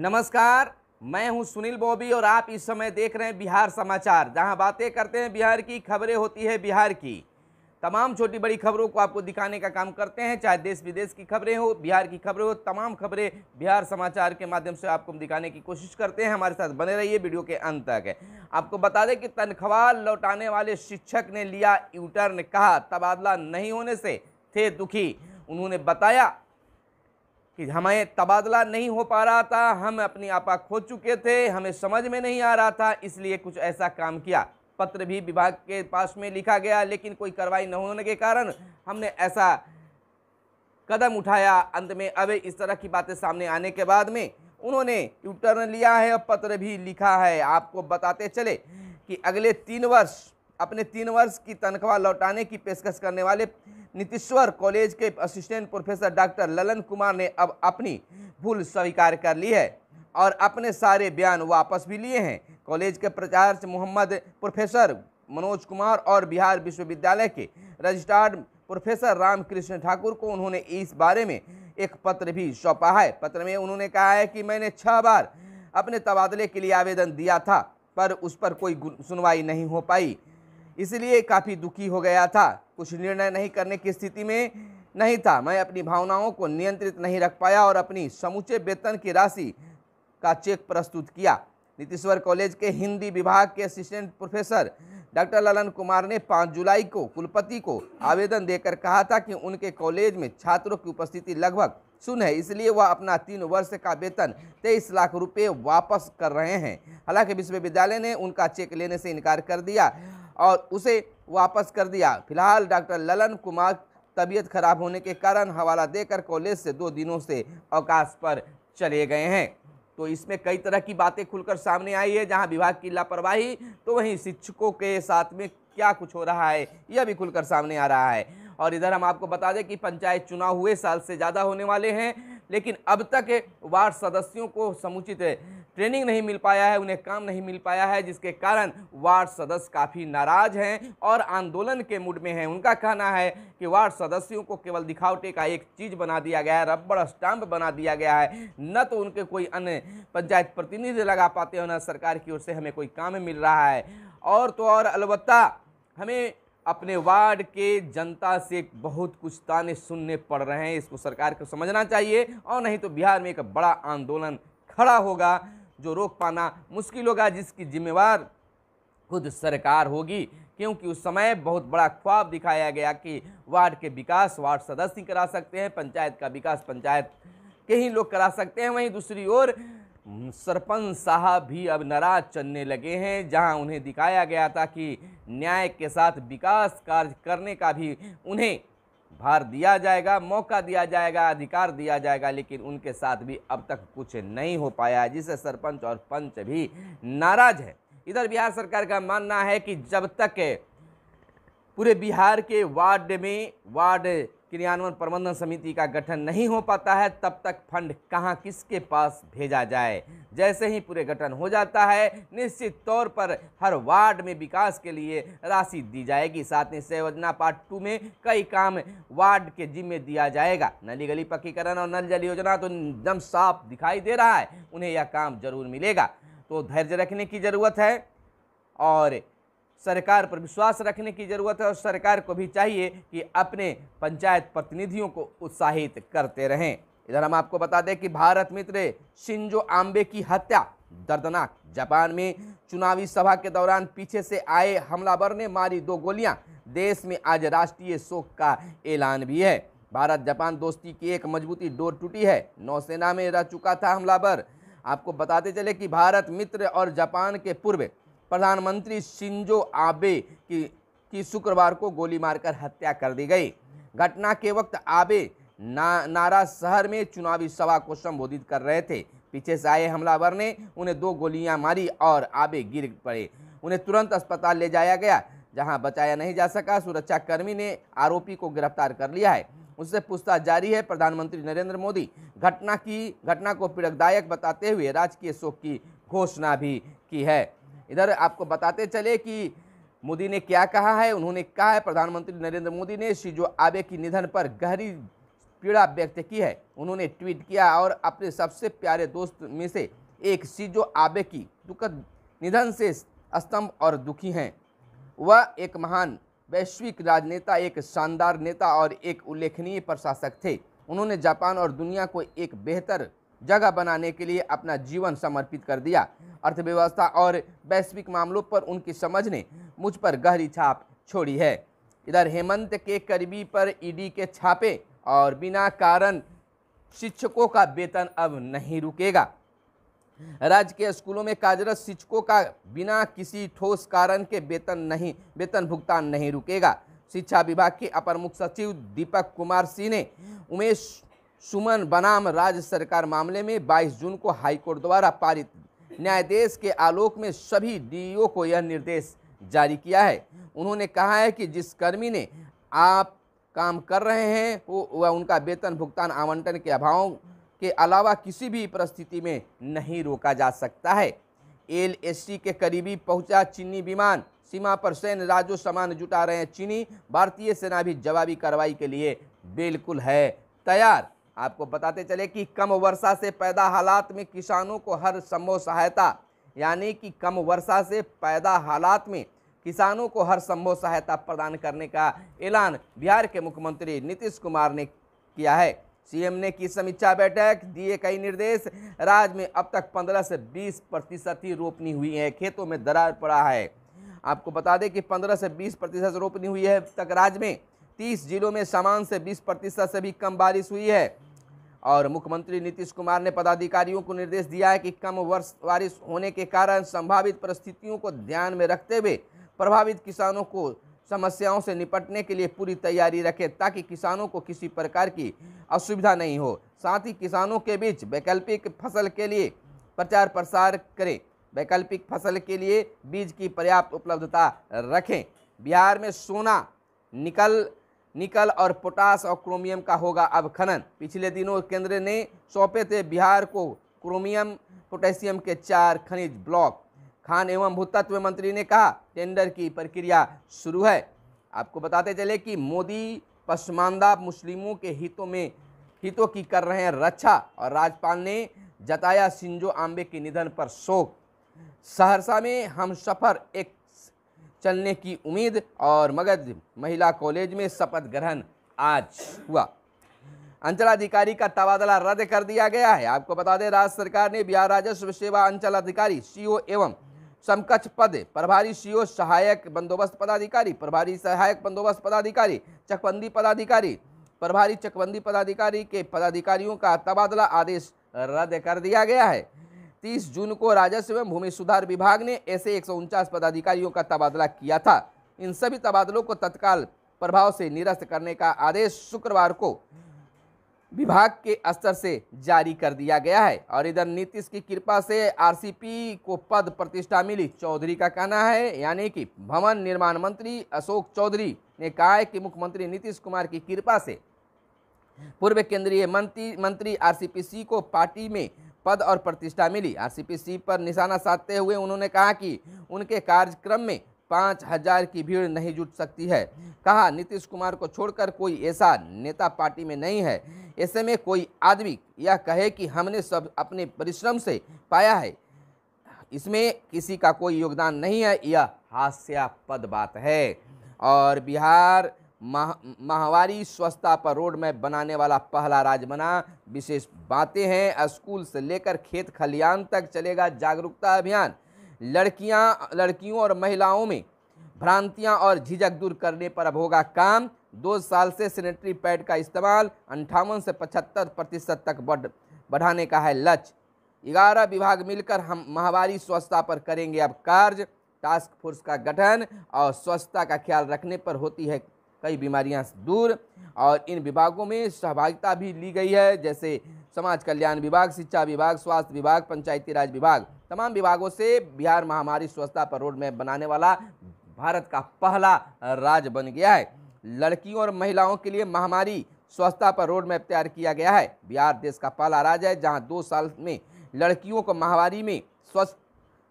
नमस्कार मैं हूं सुनील बॉबी और आप इस समय देख रहे हैं बिहार समाचार जहां बातें करते हैं बिहार की खबरें होती है बिहार की तमाम छोटी बड़ी खबरों को आपको दिखाने का काम करते हैं चाहे देश विदेश की खबरें हो बिहार की खबरें हो तमाम खबरें बिहार समाचार के माध्यम से आपको दिखाने की कोशिश करते हैं हमारे साथ बने रहिए वीडियो के अंत तक आपको बता दें कि तनख्वाह लौटाने वाले शिक्षक ने लिया यूटर्न कहा तबादला नहीं होने से थे दुखी उन्होंने बताया कि हमें तबादला नहीं हो पा रहा था हम अपनी आपा खो चुके थे हमें समझ में नहीं आ रहा था इसलिए कुछ ऐसा काम किया पत्र भी विभाग के पास में लिखा गया लेकिन कोई कार्रवाई न होने के कारण हमने ऐसा कदम उठाया अंत में अब इस तरह की बातें सामने आने के बाद में उन्होंने यूटर्न लिया है और पत्र भी लिखा है आपको बताते चले कि अगले तीन वर्ष अपने तीन वर्ष की तनख्वाह लौटाने की पेशकश करने वाले नीतिश्वर कॉलेज के assistant professor doctor Lalan Kumar ने अब अपनी भूल स्वीकार कर ली है और अपने सारे बयान वापस भी लिए हैं कॉलेज के प्राचार्य मोहम्मद प्रोफेसर मनोज कुमार और बिहार विश्वविद्यालय के रजिस्ट्रार प्रोफेसर रामकृष्ण ठाकुर को उन्होंने इस बारे में एक पत्र भी सौंपा है पत्र में उन्होंने कहा है कि मैंने छह बार अपने तबादले के लिए आवेदन दिया था पर उस पर कोई सुनवाई नहीं हो पाई इसलिए काफ़ी दुखी हो गया था कुछ निर्णय नहीं करने की स्थिति में नहीं था मैं अपनी भावनाओं को नियंत्रित नहीं रख पाया और अपनी समूचे वेतन की राशि का चेक प्रस्तुत किया नीतीश्वर कॉलेज के हिंदी विभाग के assistant professor doctor Lalan Kumar ने 5 जुलाई को कुलपति को आवेदन देकर कहा था कि उनके कॉलेज में छात्रों की उपस्थिति लगभग सुन है इसलिए वह अपना तीन वर्ष का वेतन तेईस लाख रुपए वापस कर रहे हैं हालांकि विश्वविद्यालय ने उनका चेक लेने से इनकार कर दिया और उसे वापस कर दिया फिलहाल डॉक्टर ललन कुमार तबीयत खराब होने के कारण हवाला देकर कॉलेज से दो दिनों से अवकाश पर चले गए हैं तो इसमें कई तरह की बातें खुलकर सामने आई है जहां विभाग की लापरवाही तो वहीं शिक्षकों के साथ में क्या कुछ हो रहा है यह भी खुलकर सामने आ रहा है और इधर हम आपको बता दें कि पंचायत चुनाव हुए साल से ज़्यादा होने वाले हैं लेकिन अब तक वार्ड सदस्यों को समुचित ट्रेनिंग नहीं मिल पाया है उन्हें काम नहीं मिल पाया है जिसके कारण वार्ड सदस्य काफ़ी नाराज हैं और आंदोलन के मूड में हैं उनका कहना है कि वार्ड सदस्यों को केवल दिखावटे का एक चीज़ बना दिया गया है रबड़ स्टाम्प बना दिया गया है न तो उनके कोई अन्य पंचायत प्रतिनिधि लगा पाते हैं न सरकार की ओर से हमें कोई काम मिल रहा है और तो और अलबत्ता हमें अपने वार्ड के जनता से बहुत कुछ ताने सुनने पड़ रहे हैं इसको सरकार को समझना चाहिए और नहीं तो बिहार में एक बड़ा आंदोलन खड़ा होगा जो रोक पाना मुश्किल होगा जिसकी जिम्मेवार खुद सरकार होगी क्योंकि उस समय बहुत बड़ा ख्वाब दिखाया गया कि वार्ड के विकास वार्ड सदस्य करा सकते हैं पंचायत का विकास पंचायत के ही लोग करा सकते हैं वहीं दूसरी ओर सरपंच साहब भी अब नाराज चलने लगे हैं जहां उन्हें दिखाया गया था कि न्याय के साथ विकास कार्य करने का भी उन्हें भार दिया जाएगा मौका दिया जाएगा अधिकार दिया जाएगा लेकिन उनके साथ भी अब तक कुछ नहीं हो पाया है जिससे सरपंच और पंच भी नाराज है इधर बिहार सरकार का मानना है कि जब तक पूरे बिहार के वार्ड में वार्ड क्रियान्वयन प्रबंधन समिति का गठन नहीं हो पाता है तब तक फंड कहाँ किसके पास भेजा जाए जैसे ही पूरे गठन हो जाता है निश्चित तौर पर हर वार्ड में विकास के लिए राशि दी जाएगी साथ ही योजना पार्ट टू में कई काम वार्ड के जिम्मे दिया जाएगा नली गली पक्कीकरण और नल जल योजना तो एकदम साफ दिखाई दे रहा है उन्हें यह काम जरूर मिलेगा तो धैर्य रखने की ज़रूरत है और सरकार पर विश्वास रखने की ज़रूरत है और सरकार को भी चाहिए कि अपने पंचायत प्रतिनिधियों को उत्साहित करते रहें इधर हम आपको बता दें कि भारत मित्र शिंजो आम्बे की हत्या दर्दनाक जापान में चुनावी सभा के दौरान पीछे से आए हमलावर ने मारी दो गोलियां देश में आज राष्ट्रीय शोक का ऐलान भी है भारत जापान दोस्ती की एक मजबूती डोर टूटी है नौसेना में रह चुका था हमलावर आपको बताते चले कि भारत मित्र और जापान के पूर्व प्रधानमंत्री शिंजो आबे की की शुक्रवार को गोली मारकर हत्या कर दी गई घटना के वक्त आबे ना, नारा शहर में चुनावी सभा को संबोधित कर रहे थे पीछे से आए हमलावर ने उन्हें दो गोलियां मारी और आबे गिर पड़े उन्हें तुरंत अस्पताल ले जाया गया जहां बचाया नहीं जा सका सुरक्षाकर्मी ने आरोपी को गिरफ्तार कर लिया है उससे पूछताछ जारी है प्रधानमंत्री नरेंद्र मोदी घटना की घटना को पीड़कदायक बताते हुए राजकीय शोक की घोषणा भी की है इधर आपको बताते चले कि मोदी ने क्या कहा है उन्होंने कहा है प्रधानमंत्री नरेंद्र मोदी ने शिजो आबे की निधन पर गहरी पीड़ा व्यक्त की है उन्होंने ट्वीट किया और अपने सबसे प्यारे दोस्त में से एक शिजो आबे की दुखद निधन से स्तंभ और दुखी हैं वह एक महान वैश्विक राजनेता एक शानदार नेता और एक उल्लेखनीय प्रशासक थे उन्होंने जापान और दुनिया को एक बेहतर जगह बनाने के लिए अपना जीवन समर्पित कर दिया अर्थव्यवस्था और वैश्विक मामलों पर उनकी समझ ने मुझ पर गहरी छाप छोड़ी है इधर हेमंत के करीबी पर ईडी के छापे और बिना कारण शिक्षकों का वेतन अब नहीं रुकेगा राज्य के स्कूलों में कार्यरत शिक्षकों का बिना किसी ठोस कारण के वेतन नहीं वेतन भुगतान नहीं रुकेगा शिक्षा विभाग के अपर मुख्य सचिव दीपक कुमार सिंह ने उमेश सुमन बनाम राज्य सरकार मामले में 22 जून को हाईकोर्ट द्वारा पारित न्यायाधीश के आलोक में सभी डीओ को यह निर्देश जारी किया है उन्होंने कहा है कि जिस कर्मी ने आप काम कर रहे हैं वो वह उनका वेतन भुगतान आवंटन के अभाव के अलावा किसी भी परिस्थिति में नहीं रोका जा सकता है एल के करीबी पहुंचा चीनी विमान सीमा पर सैन्य राज्यों सामान जुटा रहे हैं चीनी भारतीय सेना भी जवाबी कार्रवाई के लिए बिल्कुल है तैयार आपको बताते चले कि कम वर्षा से पैदा हालात में किसानों को हर संभव सहायता यानी कि कम वर्षा से पैदा हालात में किसानों को हर संभव सहायता प्रदान करने का ऐलान बिहार के मुख्यमंत्री नीतीश कुमार ने किया है सीएम ने की समीक्षा बैठक दिए कई निर्देश राज्य में अब तक 15 से 20 प्रतिशत ही रोपनी हुई है खेतों में दरार पड़ा है आपको बता दें कि 15 से 20 प्रतिशत रोपनी हुई है अब तक राज्य में 30 जिलों में सामान से 20 प्रतिशत से भी कम बारिश हुई है और मुख्यमंत्री नीतीश कुमार ने पदाधिकारियों को निर्देश दिया है कि कम वर्ष बारिश होने के कारण संभावित परिस्थितियों को ध्यान में रखते हुए प्रभावित किसानों को समस्याओं से निपटने के लिए पूरी तैयारी रखें ताकि किसानों को किसी प्रकार की असुविधा नहीं हो साथ ही किसानों के बीच वैकल्पिक फसल के लिए प्रचार प्रसार करें वैकल्पिक फसल के लिए बीज की पर्याप्त उपलब्धता रखें बिहार में सोना निकल निकल और पोटास और क्रोमियम का होगा अब खनन पिछले दिनों केंद्र ने सौंपे थे बिहार को क्रोमियम पोटेशियम के चार खनिज ब्लॉक खान एवं भूतत्व मंत्री ने कहा टेंडर की प्रक्रिया शुरू है आपको बताते चले कि मोदी पसमानदा मुस्लिमों के हितों में हितों की कर रहे हैं रक्षा और राज्यपाल ने जताया सिंजो आम्बे के निधन पर शोक सहरसा में हम सफ़र एक चलने की उम्मीद और मगध महिला कॉलेज में शपथ ग्रहण आज हुआ अंचलाधिकारी का तबादला रद्द कर दिया गया है आपको बता दें राज्य सरकार ने बिहार राजस्व सेवा अंचल अधिकारी सीओ एवं समकक्ष पद प्रभारी सीओ सहायक बंदोबस्त पदाधिकारी प्रभारी सहायक बंदोबस्त पदाधिकारी चकबंदी पदाधिकारी प्रभारी चकबंदी पदाधिकारी के पदाधिकारियों का तबादला आदेश रद्द कर दिया गया है 30 जून को राजस्व एवं भूमि सुधार विभाग ने ऐसे एक पदाधिकारियों का तबादला किया था इन सभी तबादलों को तत्काल प्रभाव से निरस्त करने का आदेश शुक्रवार को विभाग के स्तर से जारी कर दिया गया है और इधर नीतीश की कृपा से आरसीपी को पद प्रतिष्ठा मिली चौधरी का कहना है यानी कि भवन निर्माण मंत्री अशोक चौधरी ने कहा है कि मुख्यमंत्री नीतीश कुमार की कृपा से पूर्व केंद्रीय मंत्री मंत्री आरसीपीसी को पार्टी में पद और प्रतिष्ठा मिली आर पर निशाना साधते हुए उन्होंने कहा कि उनके कार्यक्रम में पाँच हजार की भीड़ नहीं जुट सकती है कहा नीतीश कुमार को छोड़कर कोई ऐसा नेता पार्टी में नहीं है ऐसे में कोई आदमी यह कहे कि हमने सब अपने परिश्रम से पाया है इसमें किसी का कोई योगदान नहीं है यह हास्यापद बात है और बिहार माह माहवारी स्वच्छता पर रोड मैप बनाने वाला पहला राज्य बना विशेष बातें हैं स्कूल से लेकर खेत खलियान तक चलेगा जागरूकता अभियान लड़कियां लड़कियों और महिलाओं में भ्रांतियां और झिझक दूर करने पर अब होगा काम दो साल से सैनिटरी पैड का इस्तेमाल अंठावन से पचहत्तर प्रतिशत तक बढ़ बढ़ाने का है लक्ष्य ग्यारह विभाग मिलकर हम माहवारी स्वच्छता पर करेंगे अब कार्य टास्क फोर्स का गठन और स्वच्छता का ख्याल रखने पर होती है कई बीमारियां दूर और इन विभागों में सहभागिता भी ली गई है जैसे समाज कल्याण विभाग शिक्षा विभाग स्वास्थ्य विभाग पंचायती राज विभाग तमाम विभागों से बिहार महामारी स्वच्छता पर रोड मैप बनाने वाला भारत का पहला राज्य बन गया है लड़कियों और महिलाओं के लिए महामारी स्वच्छता पर रोड मैप तैयार किया गया है बिहार देश का पहला राज्य है जहाँ दो साल में लड़कियों को महामारी में स्वच्छ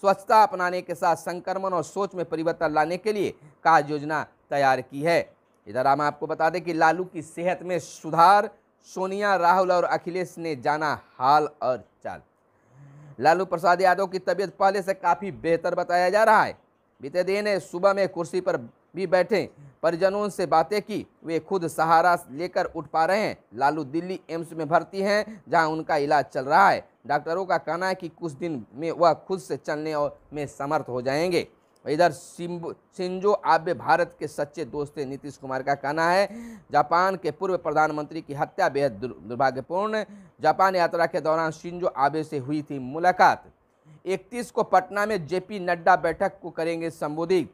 स्वच्छता अपनाने के साथ संक्रमण और सोच में परिवर्तन लाने के लिए कार्य योजना तैयार की है इधर हम आपको बता दें कि लालू की सेहत में सुधार सोनिया राहुल और अखिलेश ने जाना हाल और चाल लालू प्रसाद यादव की तबीयत पहले से काफ़ी बेहतर बताया जा रहा है बीते दिन सुबह में कुर्सी पर भी बैठे परिजनों से बातें की वे खुद सहारा लेकर उठ पा रहे हैं लालू दिल्ली एम्स में भर्ती हैं जहां उनका इलाज चल रहा है डॉक्टरों का कहना है कि कुछ दिन में वह खुद से चलने और में समर्थ हो जाएंगे इधर सिंजो आबे भारत के सच्चे दोस्त हैं नीतीश कुमार का कहना है जापान के पूर्व प्रधानमंत्री की हत्या बेहद दुर्भाग्यपूर्ण जापान यात्रा के दौरान सिंजो आबे से हुई थी मुलाकात 31 को पटना में जेपी नड्डा बैठक को करेंगे संबोधित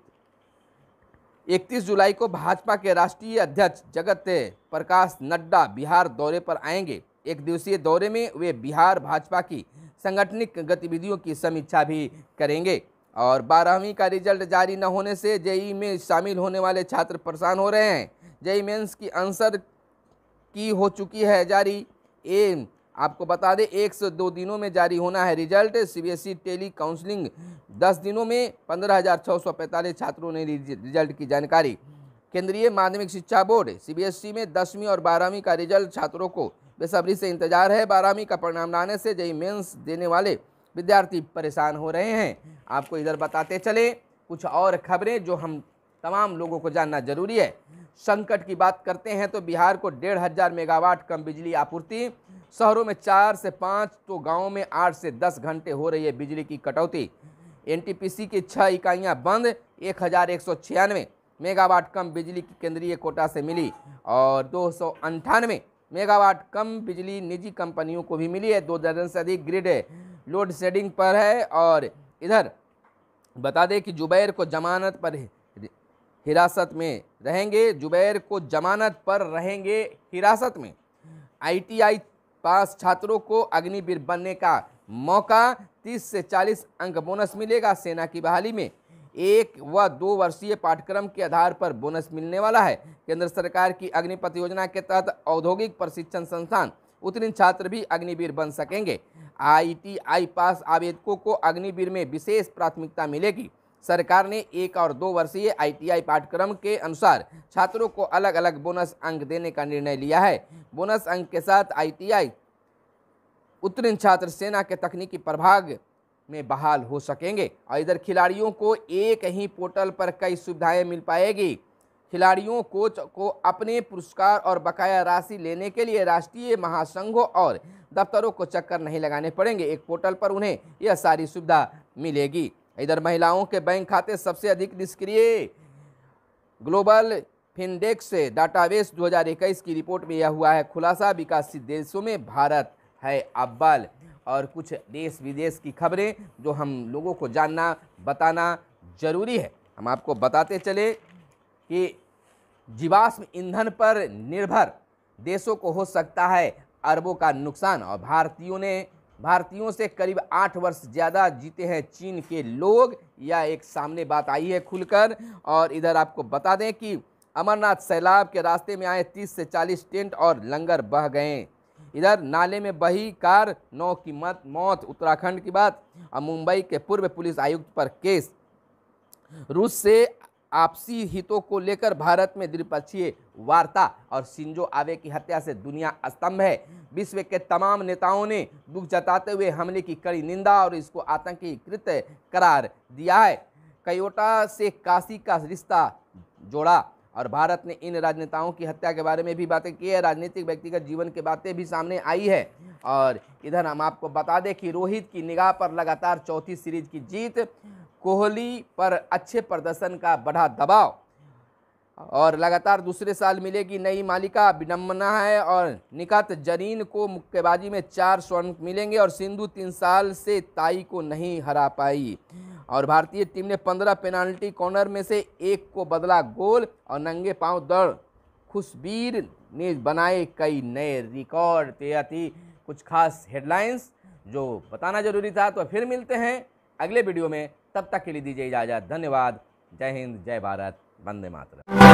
31 जुलाई को भाजपा के राष्ट्रीय अध्यक्ष जगत प्रकाश नड्डा बिहार दौरे पर आएंगे एक दिवसीय दौरे में वे बिहार भाजपा की संगठनिक गतिविधियों की समीक्षा भी करेंगे और बारहवीं का रिजल्ट जारी न होने से जेई में शामिल होने वाले छात्र परेशान हो रहे हैं जेई मेंस की आंसर की हो चुकी है जारी ए आपको बता दें एक से दो दिनों में जारी होना है रिजल्ट सीबीएसई टेली काउंसलिंग दस दिनों में पंद्रह हज़ार छः सौ पैंतालीस छात्रों ने रिजल्ट की जानकारी केंद्रीय माध्यमिक शिक्षा बोर्ड सीबीएसई में दसवीं और बारहवीं का रिजल्ट छात्रों को बेसब्री से इंतजार है बारहवीं का परिणाम लाने से जेई मेंस देने वाले विद्यार्थी परेशान हो रहे हैं आपको इधर बताते चले कुछ और खबरें जो हम तमाम लोगों को जानना जरूरी है संकट की बात करते हैं तो बिहार को डेढ़ हज़ार मेगावाट कम बिजली आपूर्ति शहरों में चार से पाँच तो गाँव में आठ से दस घंटे हो रही है बिजली की कटौती एनटीपीसी की छः इकाइयाँ बंद एक हज़ार एक सौ छियानवे मेगावाट कम बिजली की केंद्रीय कोटा से मिली और दो सौ अंठानवे मेगावाट कम बिजली निजी कंपनियों को भी मिली है दो दर्जन से अधिक ग्रिड है लोड शेडिंग पर है और इधर बता दें कि जुबैर को जमानत पर हिरासत में रहेंगे जुबैर को जमानत पर रहेंगे हिरासत में आईटीआई पास छात्रों को अग्निवीर बनने का मौका 30 से 40 अंक बोनस मिलेगा सेना की बहाली में एक व दो वर्षीय पाठ्यक्रम के आधार पर बोनस मिलने वाला है केंद्र सरकार की अग्निपथ योजना के तहत औद्योगिक प्रशिक्षण संस्थान उत्तीर्ण छात्र भी अग्निवीर बन सकेंगे आईटीआई पास आवेदकों को अग्निवीर में विशेष प्राथमिकता मिलेगी सरकार ने एक और दो वर्षीय आईटीआई पाठ्यक्रम के अनुसार छात्रों को अलग अलग बोनस अंक देने का निर्णय लिया है बोनस अंक के साथ आईटीआई उत्तीर्ण छात्र सेना के तकनीकी प्रभाग में बहाल हो सकेंगे और इधर खिलाड़ियों को एक ही पोर्टल पर कई सुविधाएं मिल पाएगी खिलाड़ियों कोच को अपने पुरस्कार और बकाया राशि लेने के लिए राष्ट्रीय महासंघों और दफ्तरों को चक्कर नहीं लगाने पड़ेंगे एक पोर्टल पर उन्हें यह सारी सुविधा मिलेगी इधर महिलाओं के बैंक खाते सबसे अधिक निष्क्रिय ग्लोबल फिनडेक्स डाटाबेस 2021 की रिपोर्ट में यह हुआ है खुलासा विकासशील देशों में भारत है अव्वल और कुछ देश विदेश की खबरें जो हम लोगों को जानना बताना जरूरी है हम आपको बताते चले कि जीवाश्म ईंधन पर निर्भर देशों को हो सकता है अरबों का नुकसान और भारतीयों ने भारतीयों से करीब आठ वर्ष ज़्यादा जीते हैं चीन के लोग यह एक सामने बात आई है खुलकर और इधर आपको बता दें कि अमरनाथ सैलाब के रास्ते में आए तीस से चालीस टेंट और लंगर बह गए इधर नाले में बही कार नौ की मत मौत उत्तराखंड की बात और मुंबई के पूर्व पुलिस आयुक्त पर केस रूस से आपसी हितों को लेकर भारत में द्विपक्षीय वार्ता और सिंजो आवे की हत्या से दुनिया स्तंभ है विश्व के तमाम नेताओं ने दुख जताते हुए हमले की कड़ी निंदा और इसको आतंकी कृत करार दिया है कयोटा से काशी का रिश्ता जोड़ा और भारत ने इन राजनेताओं की हत्या के बारे में भी बातें की है राजनीतिक व्यक्तिगत जीवन की बातें भी सामने आई है और इधर हम आपको बता दें कि रोहित की निगाह पर लगातार चौथी सीरीज की जीत कोहली पर अच्छे प्रदर्शन का बढ़ा दबाव और लगातार दूसरे साल मिलेगी नई मालिका विडम्बना है और निकत जरीन को मुक्केबाजी में चार स्वर्ण मिलेंगे और सिंधु तीन साल से ताई को नहीं हरा पाई और भारतीय टीम ने पंद्रह पेनाल्टी कॉर्नर में से एक को बदला गोल और नंगे पांव दौड़ खुशबीर ने बनाए कई नए रिकॉर्ड तो यह थी कुछ खास हेडलाइंस जो बताना जरूरी था तो फिर मिलते हैं अगले वीडियो में तब तक के लिए दीजिए इजाज़त धन्यवाद जय हिंद जय भारत वंदे मातरम